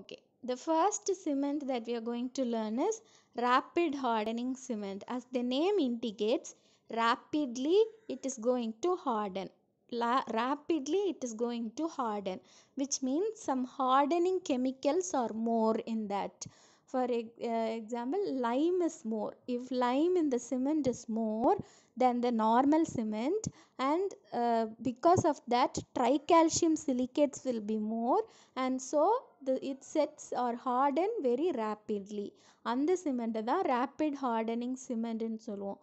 Okay, the first cement that we are going to learn is rapid hardening cement. As the name indicates, rapidly it is going to harden. La rapidly it is going to harden, which means some hardening chemicals are more in that. For uh, example, lime is more. If lime in the cement is more than the normal cement, and uh, because of that, tricalcium silicates will be more, and so the, it sets or harden very rapidly அந்த சிமெண்ட்டை தான் rapid hardening சிமெண்ட்டுன்னு சொல்லுவோம்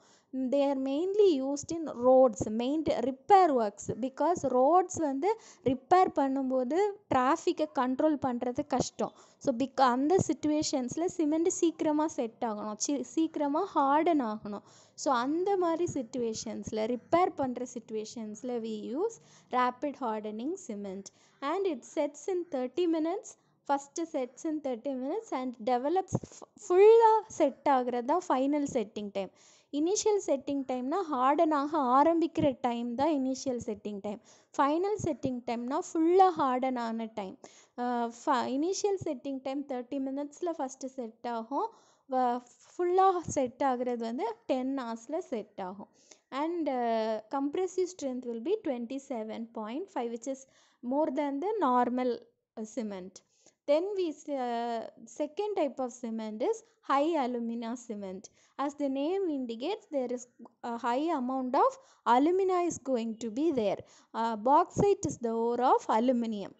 they are mainly used in roads main repair works because roads வந்து repair பண்ணும்போது டிராஃபிக்கை control பண்ணுறது கஷ்டம் ஸோ பிக் அந்த சுச்சுவேஷன்ஸில் சிமெண்ட் சீக்கிரமாக செட் ஆகணும் சி சீக்கிரமாக ஹார்டன் ஆகணும் ஸோ அந்த மாதிரி சுச்சுவேஷன்ஸில் ரிப்பேர் பண்ணுற சுச்சுவேஷன்ஸில் we use rapid hardening cement and it sets in thirty minutes first sets in thirty minutes and develops ஃபுல்லாக செட் ஆகிறது தான் final setting time initial setting டைம்னால் ஹார்டன் ஆக ஆரம்பிக்கிற டைம் தான் initial setting time final setting டைம்னால் ஃபுல்லாக ஹார்டனான டைம் ஃப இனிஷியல் செட்டிங் டைம் தேர்ட்டி மினிட்ஸில் ஃபஸ்ட்டு செட் ஆகும் ஃபுல்லாக செட் ஆகிறது வந்து டென் ஹார்ஸில் செட் ஆகும் and compressive strength will be twenty seven point five which is more than the normal cement Then we uh, second type of cement is high alumina cement. As the name indicates, there is a uh, high amount of alumina is going to be there. Uh, bauxite is the ore of aluminium.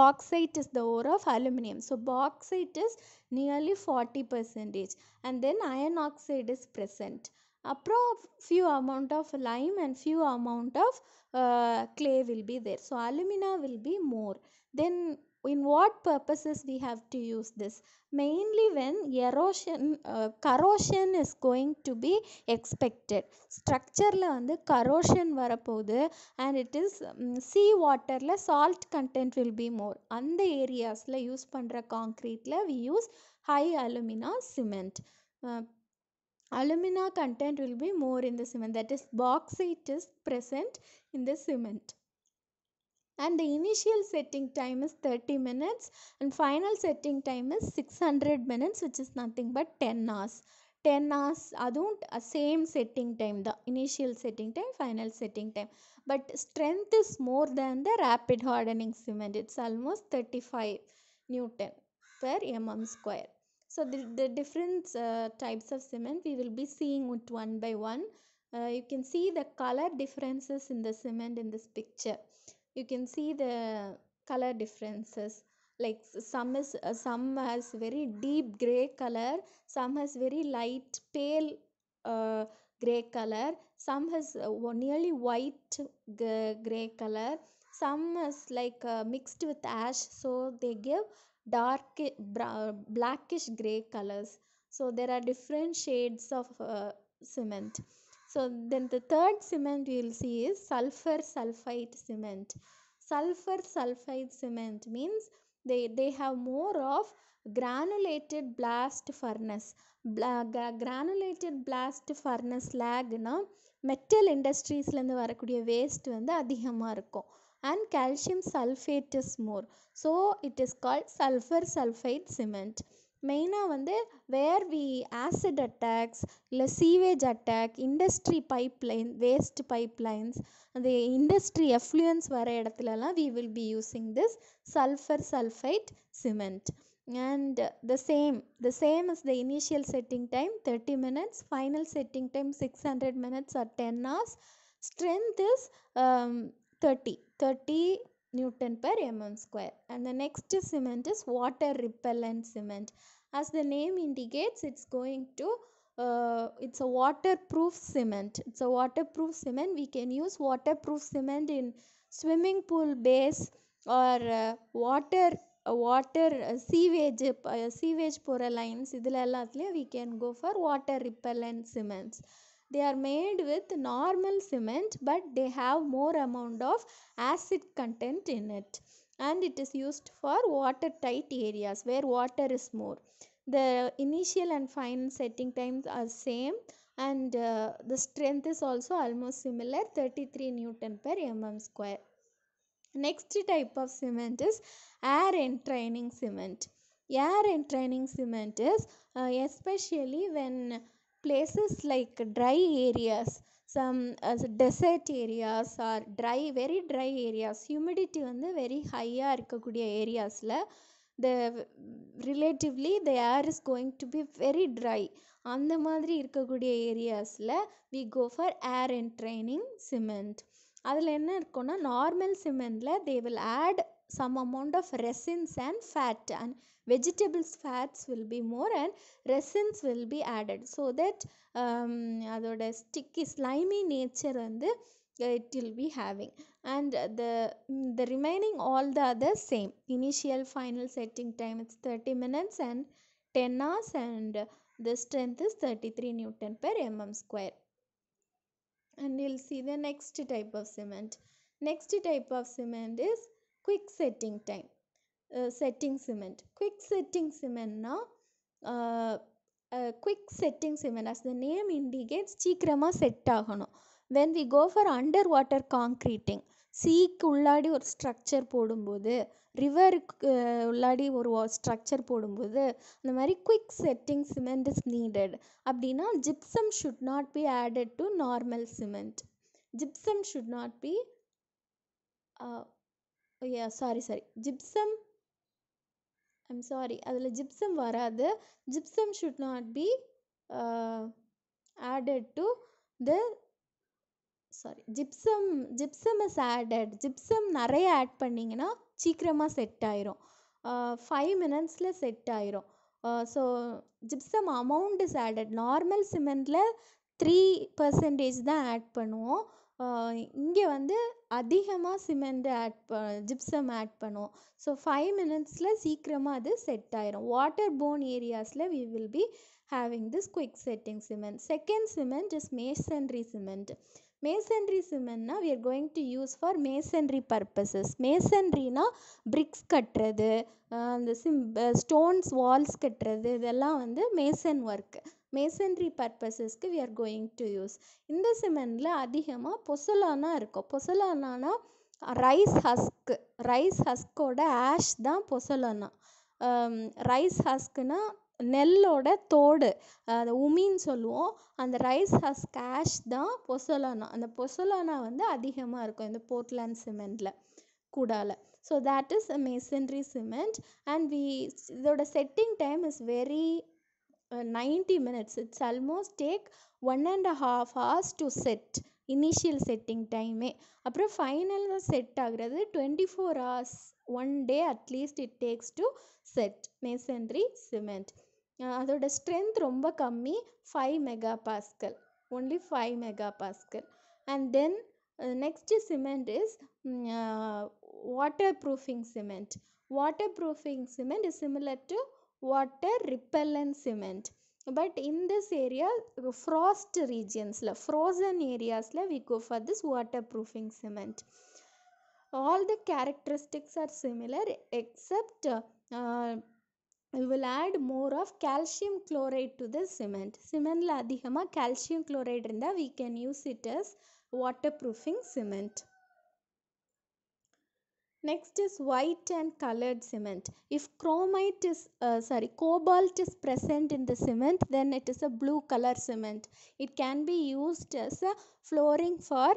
Bauxite is the ore of aluminium. So bauxite is nearly 40 percentage, and then iron oxide is present அப்புறம் few amount of lime and few amount of uh, clay will be there so alumina will be more then in what purposes we have to use this mainly when erosion uh, corrosion is going to be expected ஸ்ட்ரக்சரில் வந்து corrosion வரப்போகுது and it is sea வாட்டரில் salt content will be more அந்த ஏரியாஸில் use பண்ணுற காங்க்ரீட்டில் we use high alumina cement alumina content will be more in the cement that is bauxite is present in the cement and the initial setting time is 30 minutes and final setting time is 600 minutes which is nothing but 10 hours 10 hours Adhun uh, same setting time the initial setting time final setting time but strength is more than the rapid hardening cement it's almost 35 newton per mm square so the, the different uh, types of cement we will be seeing it one by one uh, you can see the color differences in the cement in this picture you can see the color differences like some is uh, some has very deep gray color some has very light pale uh, gray color some has uh, nearly white gray color some is like uh, mixed with ash so they give dark uh, blackish gray colors so there are different shades of uh, cement so then the third cement we will see is sulfur sulfide cement. Sulfur sulfide cement means they, they have more of granulated blast furnace. Bla, granulated blast furnace lagனா metal இண்டஸ்ட்ரீஸ்லேருந்து வரக்கூடிய waste வந்து and இருக்கும் and And calcium is is more. So it is called sulfur sulfide cement. மெயினாக வந்து where we acid attacks இல்லை sewage attack industry pipeline waste pipelines அது industry effluents வர இடத்துலலாம் we will be using this sulphur sulphide cement and the same the same as the initial setting time 30 minutes final setting time 600 minutes or 10 hours strength is um, 30 30 Newton per mm square. And the next cement is water repellent cement. As the name indicates, it's going to uh, it's a waterproof cement. It's a waterproof cement. We can use waterproof cement in swimming pool base or uh, water water uh, uh, sewage sewage uh, போகிற sewage இதில் எல்லாத்துலேயும் we can go for water repellent cements they are made with normal cement but they have more amount of acid content in it and it is used for water tight areas where water is more the initial and final setting times are same and uh, the strength is also almost similar 33 newton per mm square next type of cement is air entraining cement air entraining cement is uh, especially when places like dry areas some as uh, desert areas or dry very dry areas humidity வந்து very ஹையாக இருக்கக்கூடிய ஏரியாஸில் the relatively the air is going to be very dry அந்த மாதிரி இருக்கக்கூடிய ஏரியாஸில் we go for air entraining cement அதில் என்ன இருக்குன்னா நார்மல் சிமெண்டில் they will add some amount of resins and fat and vegetables fats will be more and resins will be added so that um, அதோட sticky slimy nature and it will be having and the the remaining all the other same initial final setting time it's 30 minutes and 10 hours and the strength is 33 newton per mm square and you'll see the next type of cement next type of cement is quick setting time setting cement quick setting சிமெண்ட்னா quick setting cement as the name indicates சீக்கிரமாக set ஆகணும் when we go for underwater concreting சீக்கு உள்ளாடி ஒரு structure போடும்போது ரிவருக்கு உள்ளாடி ஒரு structure போடும்போது இந்த மாதிரி quick setting cement is needed அப்படின்னா gypsum should not be added to normal cement gypsum should not be sorry sorry gypsum I'm sorry அதில் ஜிப்சம் வராது gypsum should not be added to the sorry gypsum gypsum is added gypsum நிறைய add பண்ணிங்கன்னா சீக்கிரமாக செட் ஆயிரும் five மினிட்ஸில் set ஆயிரும் so gypsum amount is added normal சிமெண்ட்டில் த்ரீ பர்சன்டேஜ் தான் ஆட் பண்ணுவோம் இங்கே வந்து அதிகமாக சிமெண்ட்டு ஆட் ப ஜிப்சம் ஆட் பண்ணுவோம் ஸோ ஃபைவ் மினிட்ஸில் சீக்கிரமாக அது செட் ஆயிரும் வாட்டர் போன் ஏரியாஸில் we will be having this quick setting cement second cement is masonry cement masonry சிமெண்ட்னா we are going to use for masonry purposes மேசன்ரினா bricks கட்டுறது அந்த சிம் ஸ்டோன்ஸ் வால்ஸ் கட்டுறது இதெல்லாம் வந்து மேசன் ஒர்க்கு மேசன்ரி பர்பஸஸ்க்கு we are going to use இந்த சிமெண்டில் அதிகமாக பொசலானா இருக்கும் பொசலானானா ரைஸ் ஹஸ்க்கு ரைஸ் ஹஸ்க்கோட ஆஷ் தான் பொசலானா ரைஸ் ஹஸ்க்குனா நெல்லோட தோடு அதை உமின்னு சொல்லுவோம் அந்த ரைஸ் ஹஸ் கேஷ் தான் பொசலானா அந்த பொசலானா வந்து அதிகமாக இருக்கும் இந்த போர்ட்லேண்ட் சிமெண்டில் கூடால so that is a masonry cement and we இதோட setting time is very Uh, 90 minutes it's almost take one and a half hours to set initial setting time அப்புறம் final set ஆகிறது 24 hours one day at least it takes to set masonry cement அதோட strength ரொம்ப kammi 5 megapascal only 5 megapascal and then uh, next cement is mm, uh, waterproofing cement waterproofing cement is similar to water repellent cement but in this area frost regions la frozen areas la we go for this waterproofing cement all the characteristics are similar except uh, we will add more of calcium chloride to the cement cement la calcium chloride இருந்தா we can use it as waterproofing cement Next is white and colored cement. If chromite is, uh, sorry, cobalt is present in the cement, then it is a blue color cement. It can be used as a flooring for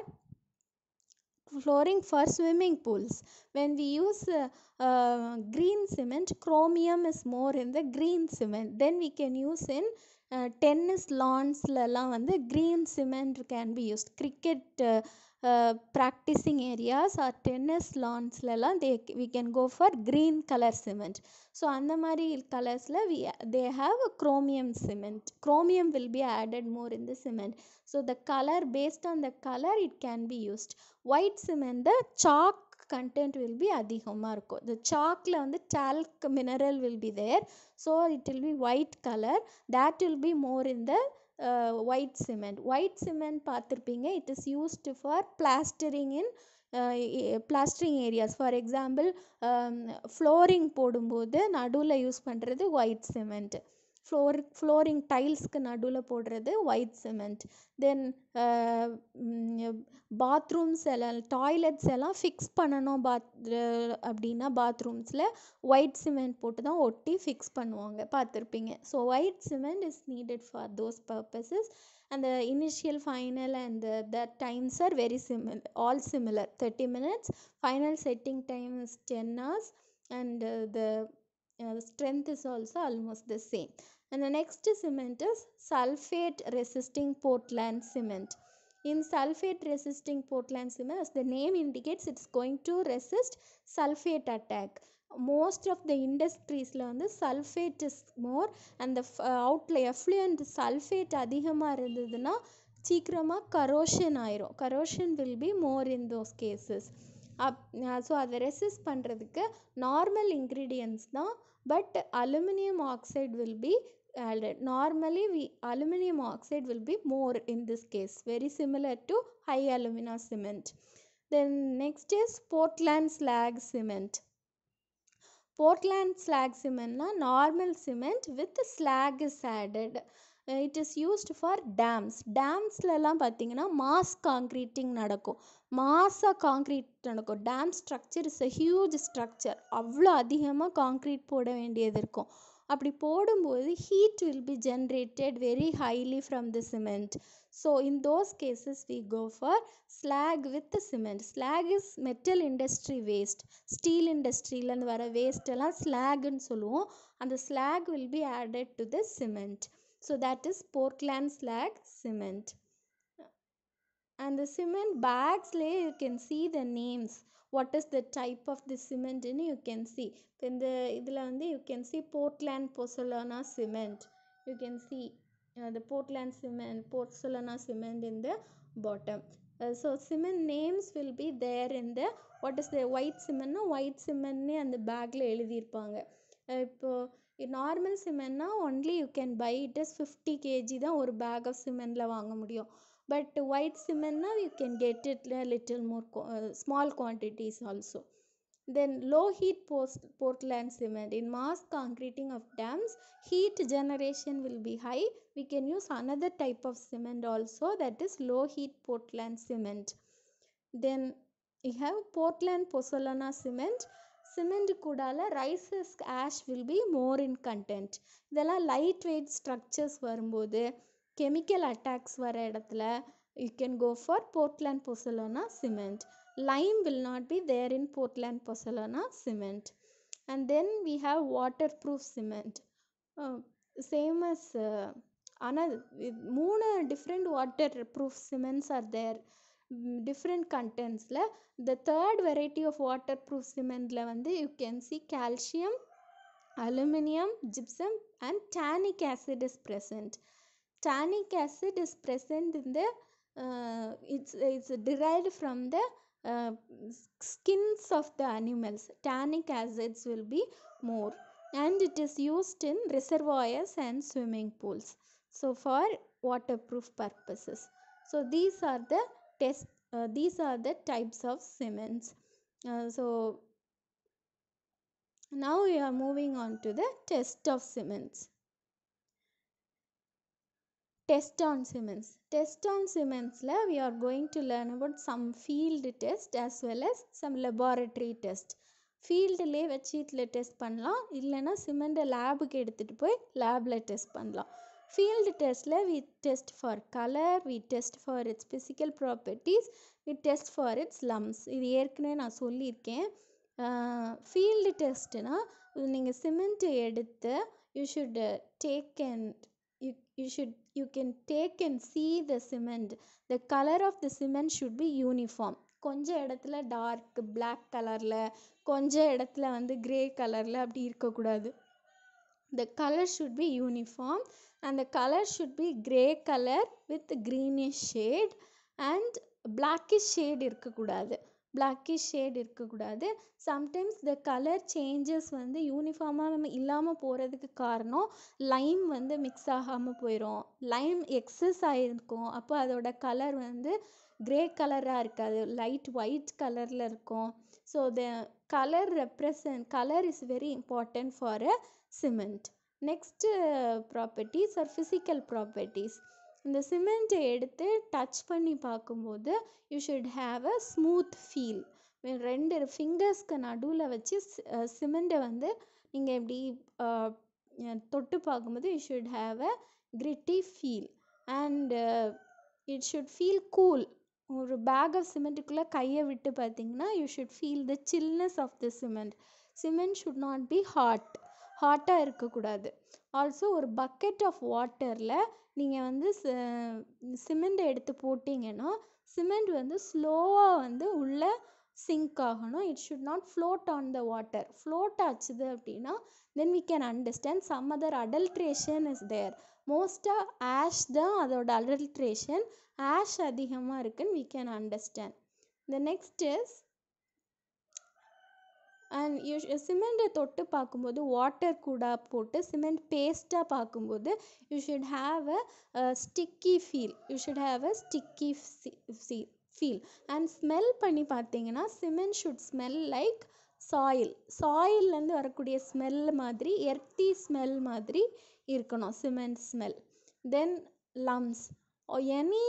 flooring for swimming pools. When we use uh, uh, green cement, chromium is more in the green cement. Then we can use in uh, tennis tennis லான்ஸ்லலாம் the green cement can be used, cricket. Uh, uh, practicing areas or tennis lawns they we can go for green color cement so and the colors we they have a chromium cement chromium will be added more in the cement so the color based on the color it can be used white cement the chalk content will be adhigamarko the chalk on the chalk mineral will be there so it will be white color that will be more in the white cement white cement பார்த்துருப்பீங்க it is used for plastering in plastering areas for example flooring போடும்போது நடுவில் use பண்ணுறது white cement floor flooring டைல்ஸ்க்கு நடுவில் போடுறது white cement then bathrooms எல்லாம் toilets எல்லாம் fix பண்ணணும் பாத் அப்படின்னா பாத்ரூம்ஸில் ஒயிட் சிமெண்ட் போட்டு தான் ஒட்டி ஃபிக்ஸ் பண்ணுவாங்க பார்த்துருப்பீங்க so white cement is needed for those purposes அந்த initial final and the times are very சிமில் all similar thirty minutes final setting time is ten hours and the strength is also almost the same And the next cement is sulfate resisting Portland cement. In sulfate resisting Portland cement, as the name indicates, it's going to resist sulfate attack. Most of the இண்டஸ்ட்ரீஸில் வந்து sulphate is more அந்த அவுட்டில் effluent sulphate அதிகமாக இருந்ததுன்னா சீக்கிரமாக corrosion ஆயிரும் corrosion will be more in those cases up so அதை resist பண்ணுறதுக்கு நார்மல் இன்க்ரீடியன்ஸ் தான் but aluminium oxide will be added. Normally we aluminium oxide will be more in this case very similar to high alumina cement. Then next is Portland slag cement. Portland slag cement na normal cement with slag is added. It uh, is used for dams டேம்ஸ்லலாம் பார்த்தீங்கன்னா mass concreting நடக்கும் மாஸாக concrete நடக்கும் dam structure is a huge structure அவ்வளோ அதிகமாக concrete போட வேண்டியது இருக்கும் அப்படி போடும்போது heat will be generated very highly from the cement so in those cases we go for slag with cement slag is metal industry waste steel இண்டஸ்ட்ரியிலேருந்து வர waste எல்லாம் ஸ்லாக்னு சொல்லுவோம் அந்த slag will be added to the cement So that is Portland slag cement. And the cement bags lay you can see the names. What is the type of the cement in you can see. then the இதில் வந்து you can see Portland porcelana cement. You can see uh, the Portland cement, porcelana cement in the bottom. Uh, so cement names will be there in the what is the white cement? No, white cement and the bag அந்த பேக்கில் ipo uh, normal சிமெண்ட்னா only you can buy it as fifty kg தான் ஒரு bag of சிமெண்டில் வாங்க முடியும் but white சிமெண்ட்னா you can get it little more small quantities also then low heat post Portland cement in mass concreting of dams heat generation will be high we can use another type of cement also that is low heat Portland cement then you have Portland pozzolana cement cement கூடால ரைசஸ் ash will be more in content இதெல்லாம் light weight structures வரும்போது chemical attacks வர இடத்துல you can go for Portland pozzolana cement lime will not be there in Portland pozzolana cement and then we have water proof cement சேமஸ் ஆனால் மூணு different water proof cements are there different contents la the third variety of waterproof cement la vandu you can see calcium aluminum gypsum and tannic acid is present tannic acid is present in the uh, it's it's derived from the uh, skins of the animals tannic acids will be more and it is used in reservoirs and swimming pools so for waterproof purposes so these are the test uh, these are the types of cements uh, so now we are moving on to the test of cements test on cements test on cements la we are going to learn about some field test as well as some laboratory test ஃபீல்டுலேயே வச்சு இதில் test பண்ணலாம் இல்லைன்னா சிமெண்ட்டை லேபுக்கு எடுத்துகிட்டு போய் லேபில் test பண்ணலாம் ஃபீல்டு டெஸ்ட்டில் we test for colour we test for its physical properties we test for its lumps இது ஏற்கனவே நான் சொல்லியிருக்கேன் ஃபீல்டு டெஸ்ட்டுனா நீங்கள் சிமெண்ட்டை எடுத்து you should take and you you should you can take and see the cement the colour of the cement should be uniform கொஞ்சம் இடத்துல டார்க் பிளாக் கலரில் கொஞ்சம் இடத்துல வந்து கிரே கலரில் அப்படி இருக்கக்கூடாது the colour should be uniform அந்த colour should be be colour with greenish shade and and shade இருக்கக்கூடாது பிளாக்கிஷ் ஷேட் இருக்கக்கூடாது சம்டைம்ஸ் த கலர் சேஞ்சஸ் வந்து யூனிஃபார்மாக நம்ம இல்லாமல் போகிறதுக்கு காரணம் லைம் வந்து மிக்ஸ் ஆகாமல் போயிடும் லைம் எக்ஸஸ் ஆகிருக்கும் அப்போ அதோட கலர் வந்து கிரே கலராக இருக்காது லைட் ஒயிட் கலரில் இருக்கும் so the colour represent colour is very important for a cement next properties are physical properties இந்த சிமெண்ட்டை எடுத்து டச் பண்ணி பார்க்கும்போது you should have a smooth feel ரெண்டு ஃபிங்கர்ஸ்க்கு நடுவில் வச்சு சிமெண்ட்டை வந்து நீங்கள் எப்படி தொட்டு பார்க்கும்போது you should have a gritty feel and it should feel cool ஒரு பேக் ஆஃப் சிமெண்ட்டுக்குள்ளே கையை விட்டு பார்த்தீங்கன்னா you should feel the chillness of the cement cement should not be hot ஹாட்டாக இருக்கக்கூடாது ஆல்சோ ஒரு பக்கெட் ஆஃப் வாட்டரில் நீங்கள் வந்து சிமெண்ட்டை எடுத்து போட்டிங்கன்னா சிமெண்ட் வந்து ஸ்லோவாக வந்து உள்ளே சிங்க் ஆகணும் it should not float on the water float ஆச்சுது அப்படின்னா then we can understand some other adulteration is there மோஸ்ட்டாக ஆஷ் தான் அதோட அடல்ட்ரேஷன் ஆஷ் அதிகமாக இருக்குன்னு we can understand the next is and you சிமெண்ட்டை தொட்டு பார்க்கும்போது வாட்டர் கூட போட்டு சிமெண்ட் பேஸ்ட்டாக பார்க்கும்போது you should have a sticky feel you should have a sticky feel feel and smell பண்ணி பார்த்தீங்கன்னா cement should smell like soil சாயில்லேருந்து வரக்கூடிய ஸ்மெல் மாதிரி எர்த்தி ஸ்மெல் மாதிரி இருக்கணும் cement smell then lumps any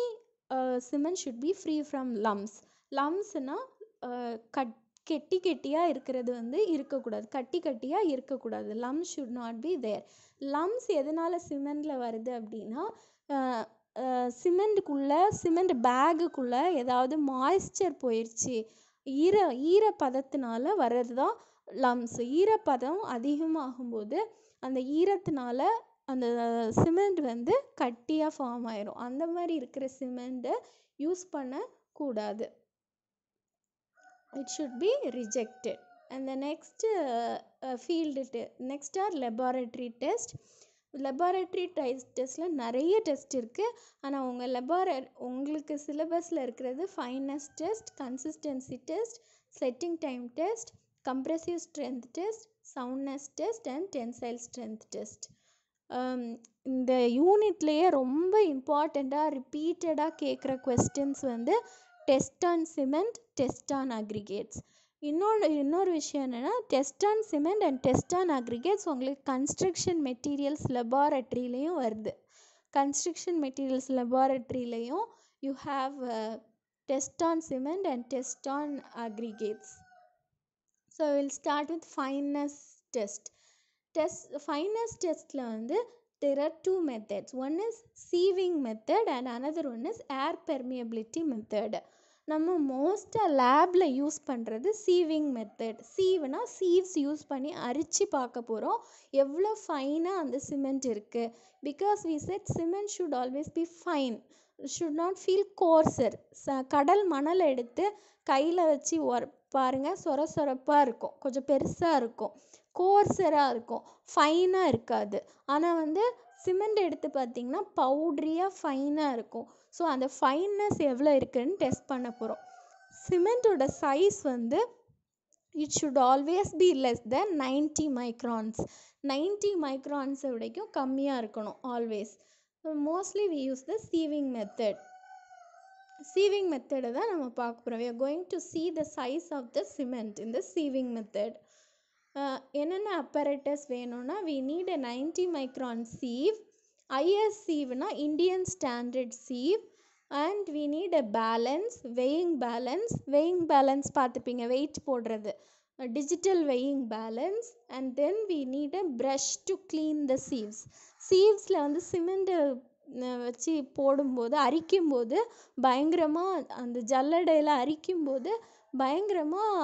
cement should be free from lumps லம்ஸ்னால் கட் கெட்டி கெட்டியாக இருக்கிறது வந்து இருக்கக்கூடாது கட்டி கட்டியாக இருக்கக்கூடாது lumps should not be there lumps எதனால் சிமெண்டில் வருது அப்படின்னா சிமெண்ட்டுக்குள்ளே சிமெண்ட் பேகுக்குள்ளே ஏதாவது மாய்ஸ்சர் போயிடுச்சு ஈர ஈரப்பதத்தினால வர்றது தான் லம்ஸ் ஈரப்பதம் அதிகமாகும்போது அந்த ஈரத்தினால அந்த சிமெண்ட் வந்து கட்டியாக ஃபார்ம் ஆயிரும் அந்த மாதிரி இருக்கிற சிமெண்ட்டை யூஸ் பண்ணக்கூடாது it should பி rejected அந்த the field next are field test next are டெஸ்ட்டில் நிறைய டெஸ்ட் இருக்குது ஆனால் உங்கள் லெபார உங்களுக்கு சிலபஸில் இருக்கிறது fineness test consistency test setting time test compressive strength test soundness test and tensile strength test இந்த யூனிட்லேயே ரொம்ப இம்பார்ட்டண்ட்டாக ரிப்பீட்டடாக கேட்குற கொஸ்டின்ஸ் வந்து test on cement test on aggregates இன்னொன்று இன்னொரு விஷயம் என்னென்னா test on cement and test on aggregates உங்களுக்கு கன்ஸ்ட்ரக்ஷன் மெட்டீரியல்ஸ் லெபார்ட்ரிலையும் வருது கன்ஸ்ட்ரக்ஷன் மெட்டீரியல்ஸ் லெபார்ட்ரிலையும் you have test on cement and test on aggregates so will start with fineness test test fines டெஸ்ட்டில் வந்து there are two methods one is sieving method and another one is air permeability method நம்ம மோஸ்ட்டாக லேபில் use பண்ணுறது சீவிங் method சீவுனா சீவ்ஸ் use பண்ணி அரித்து பார்க்க போகிறோம் எவ்வளோ ஃபைனாக அந்த சிமெண்ட் இருக்குது because we set cement should always be fine should not feel coarser ச கடல் மணல் எடுத்து கையில் வச்சு ஒர் பாருங்கள் சொர சொரப்பாக இருக்கும் கொஞ்சம் பெருசாக இருக்கும் கோர்சராக இருக்கும் ஃபைனாக இருக்காது ஆனால் வந்து சிமெண்ட் எடுத்து பார்த்தீங்கன்னா பவுட்ரியாக ஃபைனாக இருக்கும் ஸோ அந்த ஃபைன்னஸ் எவ்வளோ இருக்குதுன்னு டெஸ்ட் பண்ண போகிறோம் சிமெண்ட்டோட சைஸ் வந்து it should always be less than ninety microns ninety microns வரைக்கும் கம்மியாக இருக்கணும் always mostly we use the sieving method sieving மெத்தடை தான் நம்ம பார்க்க போகிறோம் we are going to see the size of the cement இந்த சீவிங் மெத்தட் என்னென்ன அப்பரேட்டஸ் வேணும்னா we need a ninety micron sieve IS சீவ்னா Indian standard sieve and we need a balance weighing balance weighing balance பார்த்துப்பீங்க wait போடுறது digital weighing balance and then we need a brush to clean the sieves சீவ்ஸில் வந்து cement வச்சு போடும்போது அரிக்கும் போது பயங்கரமாக அந்த ஜல்லடையில் அரிக்கும் போது பயங்கரமாக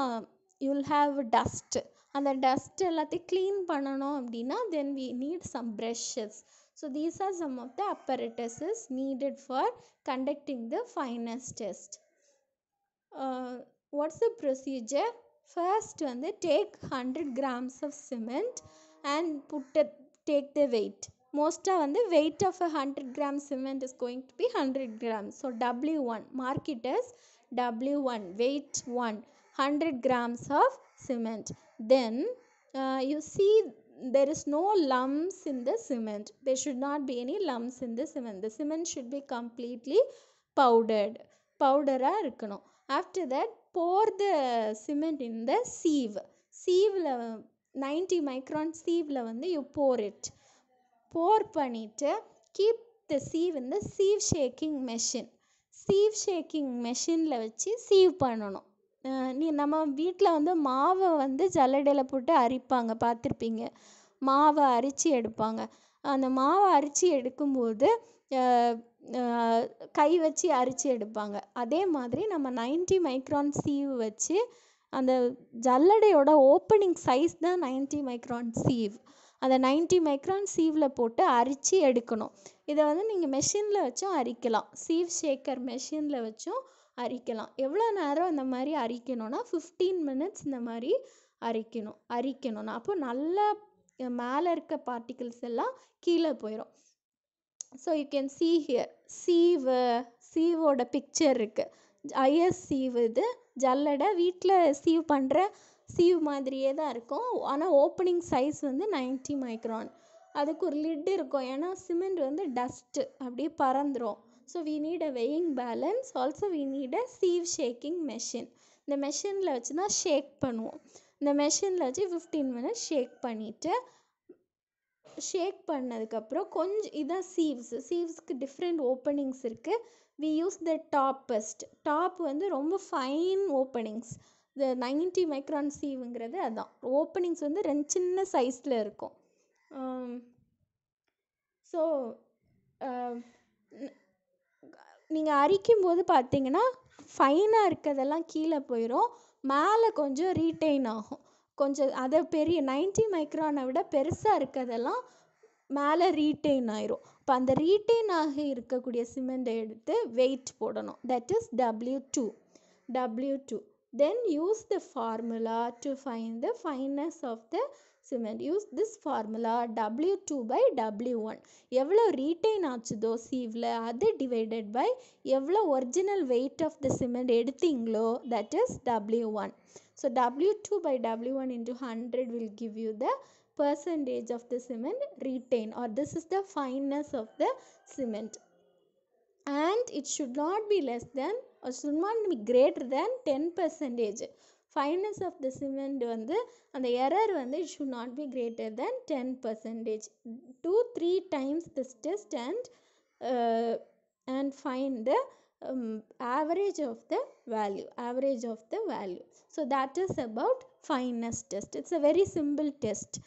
யுல் ஹாவ் டஸ்ட்டு அந்த டஸ்ட் எல்லாத்தையும் க்ளீன் பண்ணணும் அப்படின்னா then we need some brushes so these are some of the apparatuses needed for conducting the fineness test what's the procedure first வந்து take hundred grams of cement and put take the weight மோஸ்ட்டாக வந்து weight of a hundred gram cement is going to be hundred gram so W one marketers W one weight one hundred grams of cement then uh, you see there is no lumps in the cement there should not be any lumps in the cement the cement should be completely powdered Powder After பவுடராக இருக்கணும் after that pour the sieve. In the sieve சீவில் ninety micron சீவில் வந்து you pour it pour பண்ணிவிட்டு keep the sieve இந்த sieve shaking machine sieve shaking மெஷினில் வச்சு sieve பண்ணணும் நீ நம்ம வீட்டில் வந்து மாவை வந்து ஜல்லடையில் போட்டு அரிப்பாங்க பார்த்துருப்பீங்க மாவை அரிச்சு எடுப்பாங்க அந்த மாவை அரைச்சி எடுக்கும்போது கை வச்சு அரிச்சு எடுப்பாங்க அதே மாதிரி நம்ம நைன்ட்டி மைக்ரான் சீவு வச்சு அந்த ஜல்லடையோட ஓப்பனிங் சைஸ் தான் நைன்ட்டி மைக்ரான் சீவ் அந்த நைன்ட்டி மைக்ரான் சீவில் போட்டு அரித்து எடுக்கணும் இதை வந்து நீங்கள் மெஷினில் வச்சும் அரிக்கலாம் சீவ் ஷேக்கர் மெஷினில் வச்சும் அரிக்கலாம் எவ்வளோ நேரம் இந்த மாதிரி அரிக்கணும்னா ஃபிஃப்டீன் மினிட்ஸ் இந்த மாதிரி அரிக்கணும் அரிக்கணும் அப்போ நல்லா மேலே இருக்க பார்ட்டிகிள்ஸ் எல்லாம் கீழே போயிடும் so you can see here sieve சீவோட பிக்சர் இருக்குது ஐஎஸ் சீவு இது ஜல்லடை வீட்டில் சீவ் பண்ணுற சீவ் மாதிரியே தான் இருக்கும் ஆனால் ஓப்பனிங் சைஸ் வந்து நைன்ட்டி மைக்ரான் அதுக்கு ஒரு லிட் இருக்கும் ஏன்னா சிமெண்ட் வந்து டஸ்ட்டு அப்படியே பறந்துடும் so we need a weighing balance also we need a sieve shaking machine இந்த மெஷினில் வச்சு தான் ஷேக் பண்ணுவோம் இந்த மெஷினில் வச்சு ஃபிஃப்டீன் மினிட்ஸ் ஷேக் பண்ணிவிட்டு ஷேக் பண்ணதுக்கப்புறம் கொஞ்சம் இதான் சீவ்ஸ் சீவ்ஸ்க்கு டிஃப்ரெண்ட் ஓப்பனிங்ஸ் இருக்குது we use the toppest top வந்து ரொம்ப fine openings the ninety micron சீவுங்கிறது அதுதான் ஓப்பனிங்ஸ் வந்து ரெண்டு சின்ன சைஸில் இருக்கும் ஸோ um, uh, நீங்கள் அரிக்கும் போது பார்த்தீங்கன்னா ஃபைனாக இருக்கிறதெல்லாம் கீழே போயிடும் மேலே கொஞ்சம் ரீட்டைன் ஆகும் கொஞ்சம் அதை பெரிய நைன்ட்டி மைக்ரானை விட பெருசாக இருக்கிறதெல்லாம் மேலே ரீட்டைன் ஆயிரும் இப்போ அந்த ரீட்டைன் ஆகி இருக்கக்கூடிய சிமெண்ட்டை எடுத்து வெயிட் போடணும் that is W two W two then use the formula to fine the fineness of the cement. Use this formula W2 by W1. எவ்வளோ ரீட்டைன் ஆச்சுதோ சீவில் அது divided divided by original weight of the cement எடுத்தீங்களோ that that is W one. So W two by W one into hundred will give you the percentage of the cement retain or this is the fineness of the cement and it should not be less than or should not be greater than 10 percentage fineness of the cement வந்து அந்த error வந்து it should not be greater than ten percentage two three times this test and and fine the average of the value average of the value so that is about fineness test it's a very simple test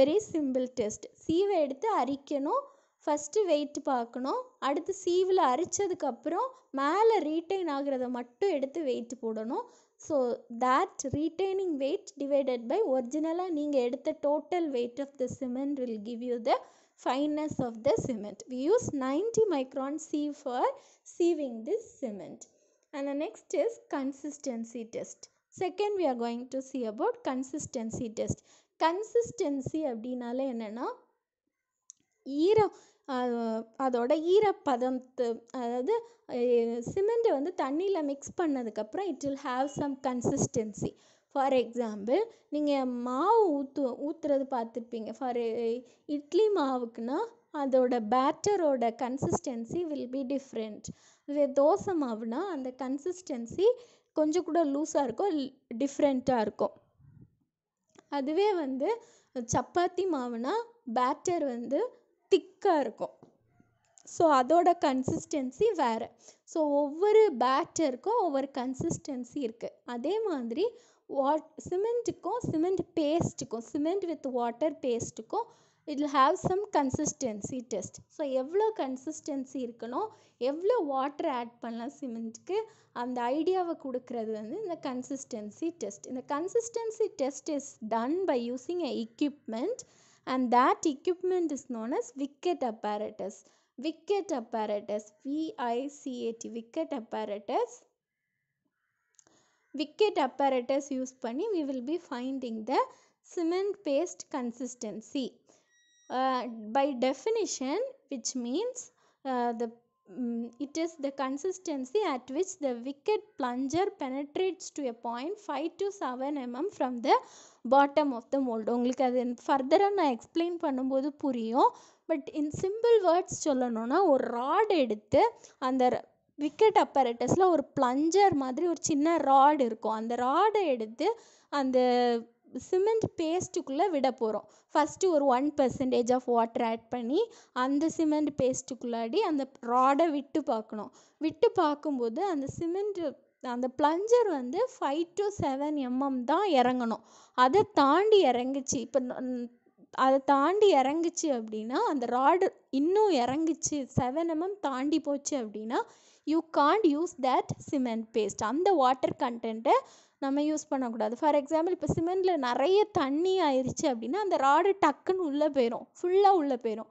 very simple test சீவை எடுத்து அரிக்கணும் first wait பார்க்கணும் அடுத்து சீவில் அரித்ததுக்கப்புறம் மேலே retain ஆகிறத மட்டும் எடுத்து weight போடணும் So that retaining weight divided by original, ஒரிஜினலாக நீங்கள் the total weight of the cement will give you the fineness of the cement. We use 90 micron sieve for sieving this cement. And the next is consistency test. Second, we are going to see about consistency test. Consistency of அப்படின்னால என்னன்னா ஈரம் அதோட ஈரப்பதம் அதாவது சிமெண்ட்டை வந்து தண்ணியில் mix பண்ணதுக்கப்புறம் it will have some consistency for example நீங்கள் மாவு ஊற்று ஊற்றுறது பார்த்துருப்பீங்க ஃபார் இட்லி மாவுக்குன்னா அதோட பேட்டரோட கன்சிஸ்டன்சி வில் பி டிஃப்ரெண்ட் இதே தோசை மாவுனா அந்த கன்சிஸ்டன்சி கொஞ்சம் கூட லூஸாக இருக்கும் டிஃப்ரெண்ட்டாக இருக்கும் அதுவே வந்து சப்பாத்தி மாவுனா பேட்டர் வந்து திக்காக இருக்கும் ஸோ அதோட கன்சிஸ்டன்சி வேறு ஸோ ஒவ்வொரு பேட்டருக்கும் ஒவ்வொரு கன்சிஸ்டன்சி இருக்குது அதே மாதிரி வாட் சிமெண்ட்டுக்கும் சிமெண்ட் பேஸ்ட்டுக்கும் சிமெண்ட் வித் வாட்டர் பேஸ்ட்டுக்கும் it have some consistency test so எவ்வளோ கன்சிஸ்டன்சி இருக்கணும் எவ்வளோ வாட்டர் ஆட் பண்ணலாம் சிமெண்ட்டுக்கு அந்த ஐடியாவை கொடுக்கறது வந்து இந்த கன்சிஸ்டன்சி டெஸ்ட் இந்த consistency test is done by using a equipment and that equipment is known as wicket apparatus. Wicket apparatus, V I C A T, wicket apparatus. Wicket apparatus use panni, we will be finding the cement paste consistency. Uh, by definition, which means uh, the um, it is the consistency at which the wicket plunger penetrates to a point 5 to 7 mm from the bottom of the mould உங்களுக்கு அது ஃபர்தராக நான் explain பண்ணும்போது புரியும் but in simple words சொல்லணும்னா ஒரு rod எடுத்து அந்த விக்கெட் அப்பரேட்டஸில் ஒரு பிளஞ்சர் மாதிரி ஒரு சின்ன ராடு இருக்கும் அந்த ராடை எடுத்து அந்த சிமெண்ட் பேஸ்ட்டுக்குள்ளே விட போகிறோம் ஃபஸ்ட்டு ஒரு one percentage of water add பண்ணி அந்த சிமெண்ட் பேஸ்ட்டுக்குள்ளாடி அந்த ராடை விட்டு பார்க்கணும் விட்டு பார்க்கும்போது அந்த சிமெண்ட் அந்த ப்ளஞ்சர் வந்து ஃபைவ் டு செவன் எம்எம் தான் இறங்கணும் அதை தாண்டி இறங்குச்சு இப்போ அதை தாண்டி இறங்குச்சு அப்படின்னா அந்த ராடு இன்னும் இறங்குச்சு செவன் எம்எம் தாண்டி போச்சு அப்படின்னா you can't use that cement paste அந்த வாட்டர் கண்டென்ட்டை நம்ம யூஸ் பண்ணக்கூடாது ஃபார் எக்ஸாம்பிள் இப்போ சிமெண்ட்டில் நிறைய தண்ணி ஆயிடுச்சு அப்படின்னா அந்த ராடு டக்குன்னு உள்ளே போயிடும் ஃபுல்லாக உள்ளே போயிடும்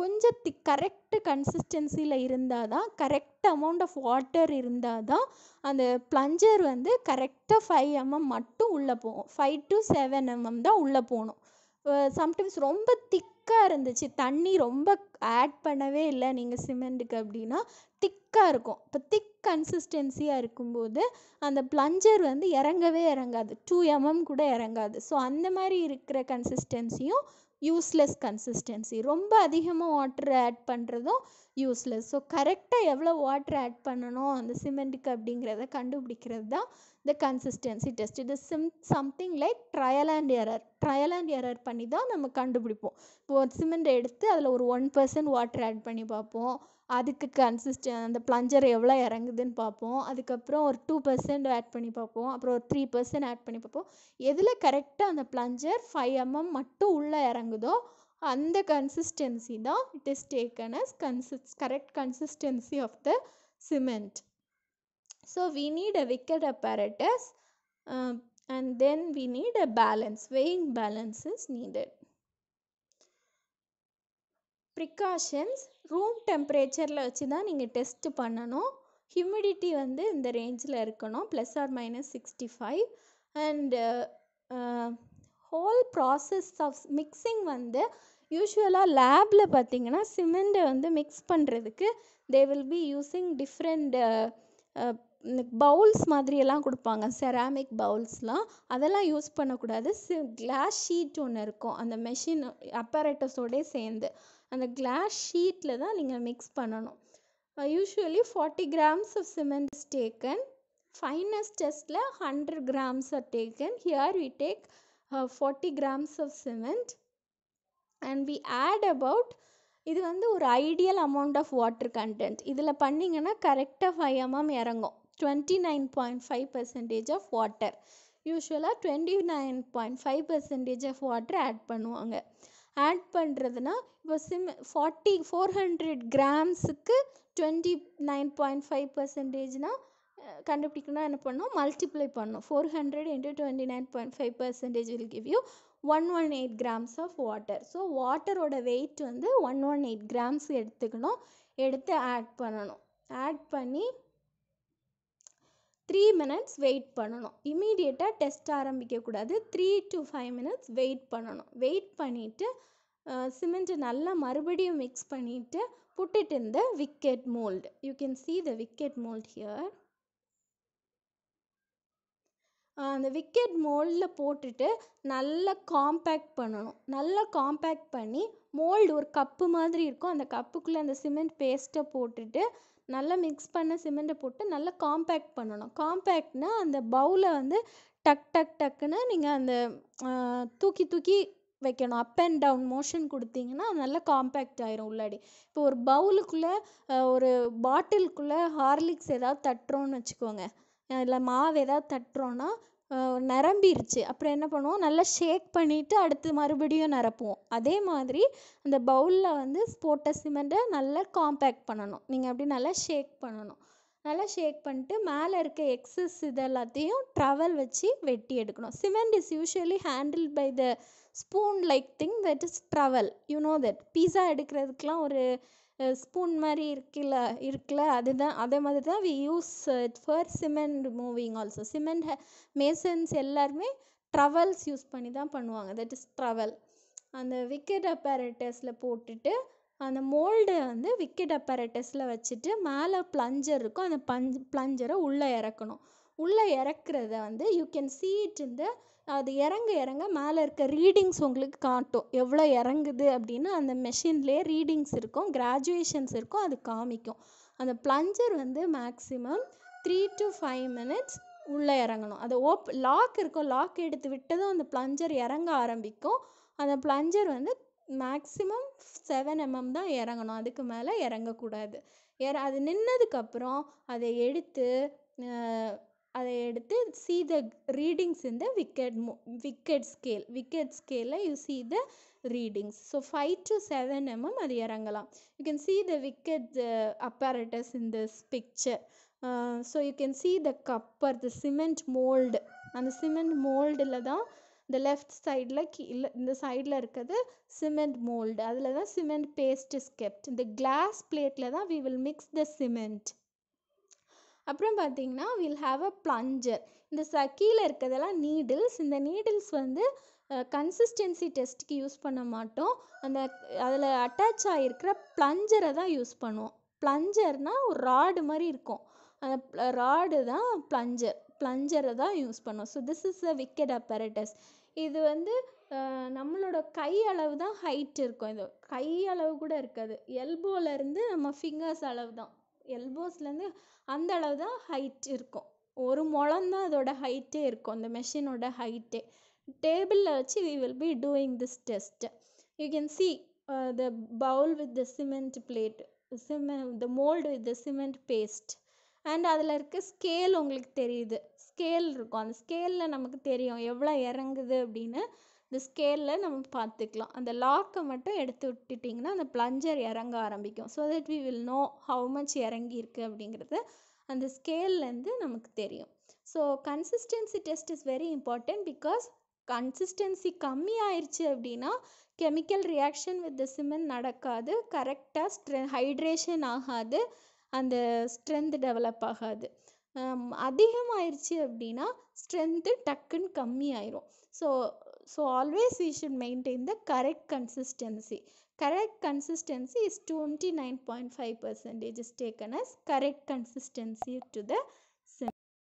கொஞ்சம் திக் கரெக்ட் கன்சிஸ்டன்சியில் இருந்தால் தான் கரெக்ட் அமௌண்ட் ஆஃப் வாட்டர் இருந்தால் தான் அந்த ப்ளஞ்சர் வந்து கரெக்டாக ஃபைவ் எம்எம் மட்டும் உள்ளே போகும் ஃபைவ் டு செவன் எம்எம் தான் உள்ளே போகணும் சம்டைம்ஸ் ரொம்ப திக்காக இருந்துச்சு தண்ணி ரொம்ப ஆட் பண்ணவே இல்லை நீங்கள் சிமெண்ட்டுக்கு அப்படின்னா திக்காக இருக்கும் இப்போ திக் கன்சிஸ்டன்சியாக இருக்கும்போது அந்த ப்ளஞ்சர் வந்து இறங்கவே இறங்காது டூ எம்எம் கூட இறங்காது ஸோ அந்த மாதிரி இருக்கிற கன்சிஸ்டன்சியும் யூஸ்லெஸ் கன்சிஸ்டன்சி ரொம்ப அதிகமாக வாட்டர் ஆட் பண்ணுறதும் யூஸ்லெஸ் ஸோ கரெக்டாக எவ்வளோ வாட்டர் ஆட் பண்ணணும் அந்த சிமெண்ட்டுக்கு அப்படிங்கிறத கண்டுபிடிக்கிறது தான் the கன்சிஸ்டன்சி டெஸ்ட் it சிம் something like trial trial error trial and error பண்ணி தான் நம்ம கண்டுபிடிப்போம் இப்போ ஒரு சிமெண்ட் எடுத்து அதில் ஒரு ஒன் பர்சன்ட் வாட்டர் ஆட் பண்ணி பார்ப்போம் அதுக்கு கன்சிஸ்டன் அந்த பிளஞ்சர் எவ்வளோ இறங்குதுன்னு பார்ப்போம் அதுக்கப்புறம் ஒரு டூ பர்சன்ட் ஆட் பண்ணி பார்ப்போம் அப்புறம் ஒரு த்ரீ பர்சன்ட் ஆட் பண்ணி பார்ப்போம் எதில் கரெக்டாக அந்த பிளஞ்சர் ஃபைவ் எம்எம் மட்டும் உள்ளே இறங்குதோ அந்த கன்சிஸ்டன்சி தான் இட் இஸ் டேக்கன் அஸ் கன்சிஸ் correct consistency of the cement so we need a wicked apparatus uh, and then we need a balance, weighing balance is precautions room டெம்பரேச்சரில் வச்சு தான் நீங்கள் test பண்ணணும் ஹியூமிடிட்டி வந்து இந்த ரேஞ்சில் இருக்கணும் plus or minus sixty five and whole process of mixing வந்து யூஸ்வலாக லேபில் பார்த்தீங்கன்னா சிமெண்ட்டை வந்து மிக்ஸ் பண்ணுறதுக்கு they will be using different bowls மாதிரியெல்லாம் கொடுப்பாங்க செராமிக் பவுல்ஸ்லாம் அதெல்லாம் யூஸ் பண்ணக்கூடாது சி கிளாஸ் ஷீட் ஒன்று இருக்கும் அந்த மெஷின் அப்பரேட்டஸோடே சேர்ந்து அந்த கிளாஸ் ஷீட்டில் தான் நீங்கள் மிக்ஸ் பண்ணணும் usually forty grams of cement is taken finest டெஸ்ட்டில் hundred grams are taken here we take forty grams of cement and we add about இது வந்து ஒரு ideal amount of water content இதில் பண்ணிங்கன்னா கரெக்டாக ஃபைவ் எம்எம் இறங்கும் twenty nine point five percentage of water யூஸ்வலாக twenty nine point five percentage of water add பண்ணுவாங்க add பண்ணுறதுனா இப்போ சிம் ஃபார்ட்டி ஃபோர் ஹண்ட்ரட் கிராம்ஸுக்கு டுவெண்ட்டி நைன் பாயிண்ட் ஃபைவ் பர்சன்டேஜ்னால் கண்டுபிடிக்கணும்னா என்ன பண்ணோம் மல்டிப்ளை பண்ணணும் four hundred into twenty nine point five percentage will give you one one eight grams of water so வாட்டரோட வெயிட் வந்து ஒன் ஒன் எயிட் கிராம்ஸ் எடுத்துக்கணும் எடுத்து ஆட் பண்ணணும் ஆட் பண்ணி த்ரீ மினிட்ஸ் வெயிட் பண்ணணும் இமீடியட்டாக டெஸ்ட் ஆரம்பிக்கக்கூடாது three to five minutes wait பண்ணணும் வெயிட் பண்ணிவிட்டு சிமெண்ட்டை நல்லா மறுபடியும் மிக்ஸ் பண்ணிவிட்டு புட்டுட்டு இந்த Vicat mould you can see the Vicat mould here அந்த விக்கெட் மோல்டில் போட்டுட்டு நல்லா காம்பேக்ட் பண்ணணும் நல்லா காம்பேக்ட் பண்ணி மோல்டு ஒரு கப்பு மாதிரி இருக்கும் அந்த கப்புக்குள்ளே அந்த சிமெண்ட் பேஸ்ட்டை போட்டுட்டு நல்லா மிக்ஸ் பண்ண சிமெண்ட்டை போட்டு நல்லா காம்பேக்ட் பண்ணணும் காம்பேக்ட்னா அந்த பவுலை வந்து டக் டக் டக்குன்னு நீங்கள் அந்த தூக்கி தூக்கி வைக்கணும் அப் அண்ட் டவுன் மோஷன் கொடுத்தீங்கன்னா நல்லா காம்பேக்ட் ஆயிரும் உள்ளாடி இப்போ ஒரு பவுலுக்குள்ளே ஒரு பாட்டிலுக்குள்ளே ஹார்லிக்ஸ் ஏதாவது தட்டுறோன்னு வச்சுக்கோங்க இல்லை மாவு ஏதாவது தட்டுறோன்னா நிரம்பிருச்சு அப்புறம் என்ன பண்ணுவோம் நல்லா ஷேக் பண்ணிவிட்டு அடுத்து மறுபடியும் நிரப்புவோம் அதே மாதிரி அந்த பவுலில் வந்து போட்ட சிமெண்ட்டை நல்லா காம்பேக்ட் பண்ணணும் நீங்கள் அப்படி நல்லா ஷேக் பண்ணணும் நல்லா ஷேக் பண்ணிட்டு மேலே இருக்க எக்ஸஸ் இது எல்லாத்தையும் ட்ரவல் வச்சு வெட்டி எடுக்கணும் cement is usually handle by the spoon like thing that is trowel you know that pizza எடுக்கிறதுக்கெலாம் ஒரு ஸ்பூன் மாதிரி இருக்குல்ல இருக்குல்ல அதுதான் அதே மாதிரி தான் we use it for cement removing also cement masons எல்லாருமே ட்ரவல்ஸ் யூஸ் பண்ணி தான் பண்ணுவாங்க தட் இஸ் ட்ரவல் அந்த விக்கெட் அப்பேரட்டஸில் போட்டுட்டு அந்த மோல்டை வந்து விக்கெட் அப்பேரட்டஸில் வச்சுட்டு மேலே ப்ளஞ்சர் இருக்கும் அந்த பஞ்ச் ப்ளஞ்சரை உள்ளே இறக்கணும் உள்ளே இறக்குறத வந்து you can see it in அது இறங்க இறங்க மேலே இருக்க ரீடிங்ஸ் உங்களுக்கு காட்டும் எவ்வளோ இறங்குது அப்படின்னு அந்த மெஷின்லேயே ரீடிங்ஸ் இருக்கும் கிராஜுவேஷன்ஸ் இருக்கும் அது காமிக்கும் அந்த பிளஞ்சர் வந்து maximum three to five minutes உள்ளே இறங்கணும் அது ஓப் லாக் இருக்கும் லாக் எடுத்து விட்டதும் அந்த பிளஞ்சர் இறங்க ஆரம்பிக்கும் அந்த பிளஞ்சர் வந்து மேக்ஸிமம் செவன் எம்எம் தான் இறங்கணும் அதுக்கு மேலே இறங்கக்கூடாது இற அது நின்னதுக்கப்புறம் அதை எடுத்து எடுத்து சீ த ரீடிங்ஸ் இந்த விக்கெட் மோ விக்கெட் ஸ்கேல் விக்கெட் ஸ்கேலில் you see the readings so five to seven MM அது இறங்கலாம் you can see the Vicat apparatus in this picture so you can see the கப்பர் த சிமெண்ட் மோல்டு அந்த cement மோல்டில் தான் இந்த left சைடில் கீழே இந்த சைடில் இருக்கிறது சிமெண்ட் மோல்டு அதில் தான் சிமெண்ட் பேஸ்ட் ஸ்கெப்ட் இந்த கிளாஸ் பிளேட்டில் தான் we will mix the cement அப்புறம் பார்த்தீங்கன்னா வில் ஹாவ் அ பிளஞ்சர் இந்த சக்கியில் இருக்கிறதெல்லாம் நீடில்ஸ் இந்த நீடில்ஸ் வந்து கன்சிஸ்டன்சி டெஸ்ட்டுக்கு யூஸ் பண்ண மாட்டோம் அந்த அதில் அட்டாச் ஆகிருக்கிற பிளஞ்சரை தான் யூஸ் பண்ணுவோம் பிளஞ்சர்னால் ஒரு ராடு மாதிரி இருக்கும் அந்த ராடு தான் பிளஞ்சர் பிளஞ்சரை தான் யூஸ் பண்ணுவோம் so this is a Vicat apparatus இது வந்து நம்மளோட கை அளவு தான் ஹைட் இருக்கும் இது கை அளவு கூட இருக்காது எல்போலேருந்து நம்ம ஃபிங்கர்ஸ் அளவு தான் எல்போஸ்லேருந்து அந்த அளவு தான் ஹைட் இருக்கும் ஒரு முழந்தான் அதோட ஹைட்டே இருக்கும் அந்த மெஷினோட ஹைட்டே டேபிளில் வச்சு we will be doing this test you can see the bowl with the cement plate cement the mould with the cement paste and அதில் இருக்க ஸ்கேல் உங்களுக்கு தெரியுது ஸ்கேல் இருக்கும் அந்த ஸ்கேலில் நமக்கு தெரியும் எவ்வளோ இறங்குது அப்படின்னு இந்த ஸ்கேலில் நம்ம பார்த்துக்கலாம் அந்த லாக்கை மட்டும் எடுத்து விட்டுட்டிங்கன்னா அந்த பிளஞ்சர் இறங்க ஆரம்பிக்கும் so that we will know how much இறங்கியிருக்கு அப்படிங்கிறது அந்த ஸ்கேல்லேருந்து நமக்கு தெரியும் so consistency test is very important because consistency கம்மி ஆயிடுச்சு அப்படின்னா chemical reaction with the cement நடக்காது கரெக்டாக ஸ்ட்ரெ ஹைட்ரேஷன் ஆகாது அந்த ஸ்ட்ரென்த் டெவலப் ஆகாது அதிகமாயிருச்சு அப்படின்னா ஸ்ட்ரென்த்து டக்குன்னு கம்மி so So always we should maintain the correct consistency. Correct consistency is 29.5 percentage is taken as correct consistency to the